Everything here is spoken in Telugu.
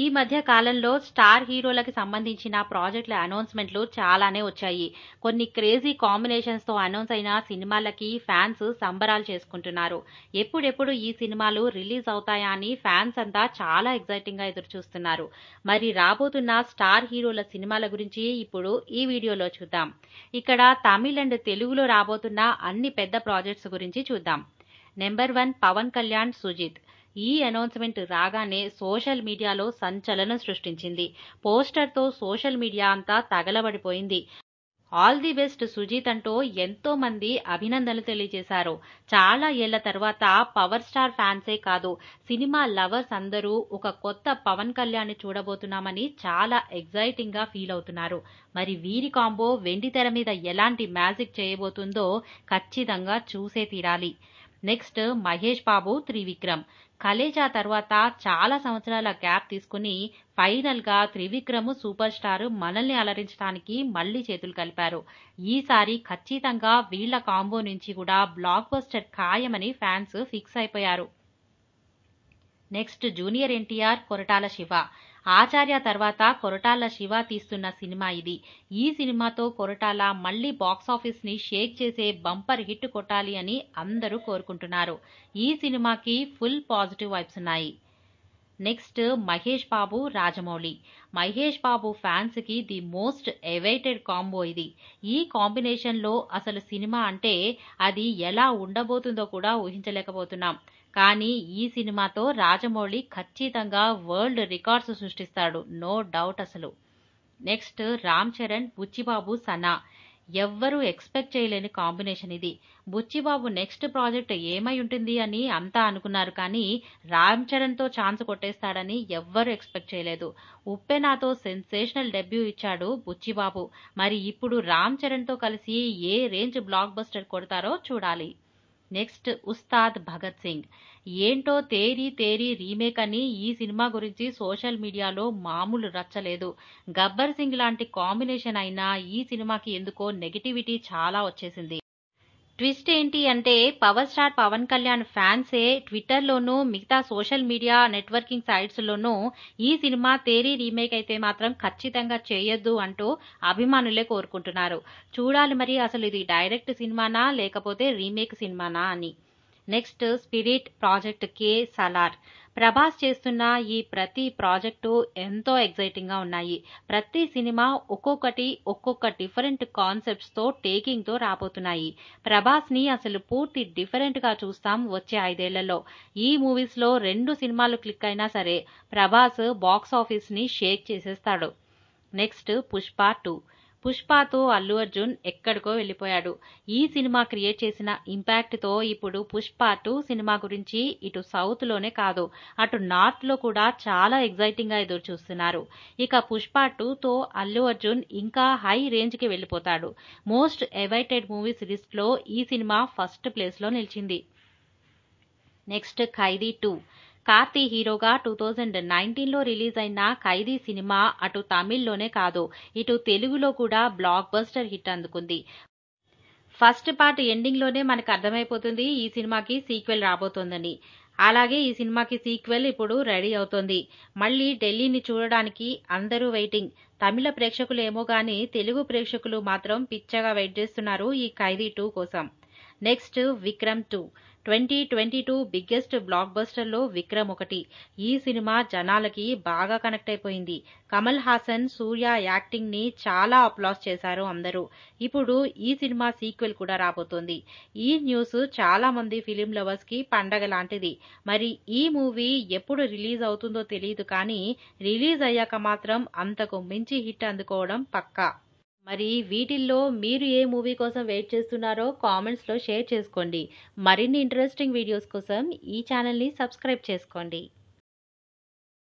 ఈ మధ్య కాలంలో స్టార్ హీరోలకి సంబంధించిన ప్రాజెక్టుల అనౌన్స్మెంట్లు చాలానే వచ్చాయి కొన్ని క్రేజీ కాంబినేషన్స్తో అనౌన్స్ అయిన సినిమాలకి ఫ్యాన్స్ సంబరాలు చేసుకుంటున్నారు ఎప్పుడెప్పుడు ఈ సినిమాలు రిలీజ్ అవుతాయా అని ఫ్యాన్స్ అంతా చాలా ఎగ్జైటింగ్గా ఎదురుచూస్తున్నారు మరి రాబోతున్న స్టార్ హీరోల సినిమాల గురించి ఇప్పుడు ఈ వీడియోలో చూద్దాం ఇక్కడ తమిళ్ అండ్ తెలుగులో రాబోతున్న అన్ని పెద్ద ప్రాజెక్ట్స్ గురించి చూద్దాం నెంబర్ వన్ పవన్ కళ్యాణ్ సుజిత్ ఈ అనౌన్స్మెంట్ రాగానే సోషల్ మీడియాలో సంచలనం సృష్టించింది పోస్టర్తో సోషల్ మీడియా అంతా తగలబడిపోయింది ఆల్ ది బెస్ట్ సుజీత్ అంటూ ఎంతో మంది అభినందనలు తెలియజేశారు చాలా ఏళ్ల తర్వాత పవర్ స్టార్ ఫ్యాన్సే కాదు సినిమా లవర్స్ అందరూ ఒక కొత్త పవన్ కళ్యాణ్ చూడబోతున్నామని చాలా ఎగ్జైటింగ్ గా ఫీల్ అవుతున్నారు మరి వీరి కాంబో వెండితెర మీద ఎలాంటి మ్యాజిక్ చేయబోతుందో ఖచ్చితంగా చూసే తీరాలి నెక్స్ట్ మహేష్ బాబు త్రివిక్రమ్ కలేజా తర్వాత చాలా సంవత్సరాల గ్యాప్ తీసుకుని ఫైనల్గా త్రివిక్రమ్ సూపర్ స్టార్ మనల్ని అలరించడానికి మళ్ళీ చేతులు కలిపారు ఈసారి ఖచ్చితంగా వీళ్ల కాంబో నుంచి కూడా బ్లాక్ బస్టర్ ఖాయమని ఫ్యాన్స్ ఫిక్స్ అయిపోయారు next junior NTR Koratala Siva Acharya తర్వాత కొరటాల శివ తీస్తున్న సినిమా ఇది ఈ సినిమాతో కొరటాల మళ్లీ ని షేక్ చేసే బంపర్ హిట్ కొట్టాలి అని అందరూ కోరుకుంటున్నారు ఈ సినిమాకి ఫుల్ పాజిటివ్ వైబ్స్ ఉన్నాయి నెక్స్ట్ మహేష్ బాబు రాజమౌళి మహేష్ బాబు ఫ్యాన్స్కి ది మోస్ట్ ఎవైటెడ్ కాంబో ఇది ఈ కాంబినేషన్లో అసలు సినిమా అంటే అది ఎలా ఉండబోతుందో కూడా ఊహించలేకపోతున్నాం కానీ ఈ సినిమాతో రాజమౌళి ఖచ్చితంగా వరల్డ్ రికార్డ్స్ సృష్టిస్తాడు నో డౌట్ అసలు నెక్స్ట్ రామ్ చరణ్ బుచ్చిబాబు సనా ఎవ్వరూ ఎక్స్పెక్ట్ చేయలేని కాంబినేషన్ ఇది బుచ్చిబాబు నెక్స్ట్ ప్రాజెక్ట్ ఏమై ఉంటుంది అని అంతా అనుకున్నారు కానీ రామ్ చరణ్తో ఛాన్స్ కొట్టేస్తాడని ఎవ్వరూ ఎక్స్పెక్ట్ చేయలేదు ఉప్పెనాతో సెన్సేషనల్ డెబ్యూ ఇచ్చాడు బుచ్చిబాబు మరి ఇప్పుడు రామ్ చరణ్తో కలిసి ఏ రేంజ్ బ్లాక్ బస్టర్ కొడతారో చూడాలి నెక్స్ట్ ఉస్తాద్ భగత్ సింగ్ ఏంటో తేరీ తేరీ రీమేక్ అని ఈ సినిమా గురించి సోషల్ మీడియాలో మామూలు రచ్చలేదు గబ్బర్ సింగ్ లాంటి కాంబినేషన్ అయినా ఈ సినిమాకి ఎందుకో నెగిటివిటీ చాలా వచ్చేసింది ట్విస్ట్ ఏంటి అంటే పవర్ స్టార్ పవన్ కళ్యాణ్ ఫ్యాన్సే ట్విట్టర్లోనూ మిగతా సోషల్ మీడియా నెట్వర్కింగ్ సైట్స్లోనూ ఈ సినిమా తేరీ రీమేక్ అయితే మాత్రం ఖచ్చితంగా చేయొద్దు అంటూ అభిమానులే కోరుకుంటున్నారు చూడాలి మరి అసలు ఇది డైరెక్ట్ సినిమానా లేకపోతే రీమేక్ సినిమానా అని next spirit project K Salaar Prabhas చేస్తున్న ఈ ప్రతి ప్రాజెక్టు ఎంతో ఎగ్జైటింగ్గా ఉన్నాయి ప్రతి సినిమా ఒక్కొక్కటి ఒక్కొక్క డిఫరెంట్ కాన్సెప్ట్స్తో టేకింగ్తో రాబోతున్నాయి ప్రభాస్ని అసలు పూర్తి డిఫరెంట్గా చూస్తాం వచ్చే ఐదేళ్లలో ఈ మూవీస్లో రెండు సినిమాలు క్లిక్ అయినా సరే ప్రభాస్ బాక్స్ ఆఫీస్ని షేక్ చేసేస్తాడు నెక్స్ట్ పుష్ప టూ పుష్పతో అల్లు అర్జున్ ఎక్కడికో వెళ్ళిపోయాడు ఈ సినిమా క్రియేట్ చేసిన ఇంపాక్ట్తో ఇప్పుడు పుష్ప టూ సినిమా గురించి ఇటు సౌత్లోనే కాదు అటు నార్త్లో కూడా చాలా ఎగ్జైటింగ్గా ఎదురు చూస్తున్నారు ఇక పుష్ప టూతో అల్లు అర్జున్ ఇంకా హై రేంజ్కి వెళ్ళిపోతాడు మోస్ట్ ఎవైటెడ్ మూవీస్ లిస్ట్లో ఈ సినిమా ఫస్ట్ ప్లేస్లో నిలిచింది నెక్స్ట్ ఖైదీ టూ కార్తీ హీరోగా టూ థౌజండ్ నైన్టీన్లో రిలీజ్ అయిన ఖైదీ సినిమా అటు తమిళ్లోనే కాదు ఇటు తెలుగులో కూడా బ్లాక్ బస్టర్ హిట్ అందుకుంది ఫస్ట్ పార్ట్ ఎండింగ్లోనే మనకు అర్థమైపోతుంది ఈ సినిమాకి సీక్వెల్ రాబోతోందని అలాగే ఈ సినిమాకి సీక్వెల్ ఇప్పుడు రెడీ అవుతోంది మళ్ళీ ఢిల్లీని చూడడానికి అందరూ వెయిటింగ్ తమిళ ప్రేక్షకులు ఏమో కానీ తెలుగు ప్రేక్షకులు మాత్రం పిచ్చగా వెయిట్ చేస్తున్నారు ఈ ఖైదీ టూ కోసం next Vikram two twenty twenty two biggest బ్లాక్ బస్టర్లో విక్రమ్ ఒకటి ఈ సినిమా జనాలకి బాగా కనెక్ట్ అయిపోయింది కమల్ హాసన్ సూర్య యాక్టింగ్ ని చాలా అప్లాస్ చేశారు అందరూ ఇప్పుడు ఈ సినిమా సీక్వెల్ కూడా రాబోతోంది ఈ న్యూస్ చాలా మంది ఫిలిం లవర్స్ కి పండగ లాంటిది మరి ఈ మూవీ ఎప్పుడు రిలీజ్ అవుతుందో తెలియదు కానీ రిలీజ్ అయ్యాక మాత్రం అంతకు మించి హిట్ అందుకోవడం పక్కా మరి వీటిల్లో మీరు ఏ మూవీ కోసం వెయిట్ చేస్తున్నారో కామెంట్స్లో షేర్ చేసుకోండి మరిన్ని ఇంట్రెస్టింగ్ వీడియోస్ కోసం ఈ ఛానల్ని సబ్స్క్రైబ్ చేసుకోండి